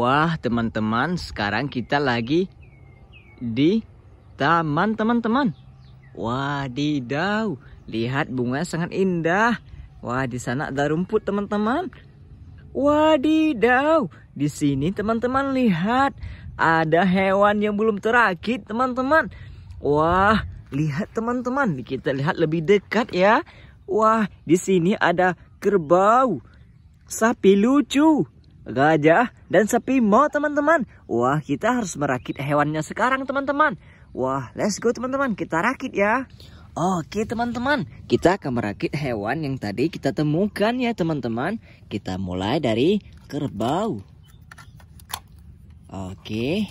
Wah, teman-teman, sekarang kita lagi di taman, teman-teman. Wadidaw, lihat bunga sangat indah. Wah, di sana ada rumput, teman-teman. Wadidaw, di sini teman-teman lihat ada hewan yang belum terakit, teman-teman. Wah, lihat teman-teman, kita lihat lebih dekat ya. Wah, di sini ada kerbau, sapi lucu, gajah, dan sepi mau teman-teman. Wah, kita harus merakit hewannya sekarang teman-teman. Wah, let's go teman-teman, kita rakit ya. Oke teman-teman, kita akan merakit hewan yang tadi kita temukan ya teman-teman. Kita mulai dari kerbau. Oke.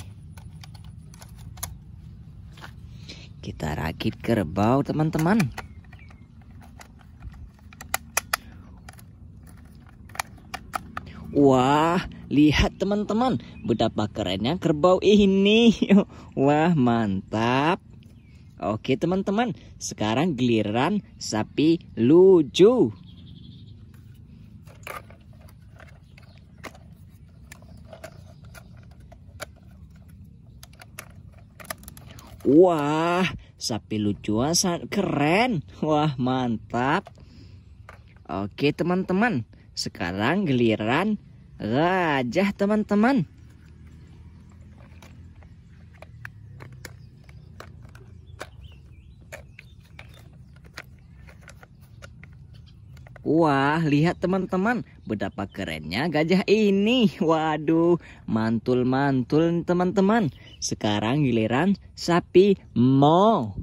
Kita rakit kerbau teman-teman. Wah, lihat teman-teman betapa kerennya kerbau ini. Wah, mantap. Oke teman-teman, sekarang giliran sapi lucu. Wah, sapi lucu sangat keren. Wah, mantap. Oke teman-teman, sekarang geliran gajah teman-teman. Wah, lihat teman-teman, betapa kerennya gajah ini. Waduh, mantul-mantul teman-teman. Sekarang giliran sapi mo.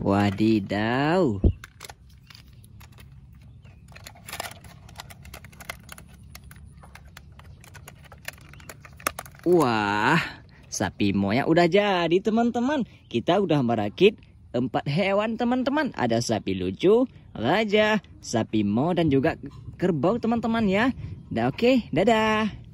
Wadidaw. Wah, sapi moya udah jadi teman-teman. Kita udah merakit empat hewan teman-teman. Ada sapi lucu, raja, sapi mo dan juga kerbau teman-teman ya. oke, okay, dadah.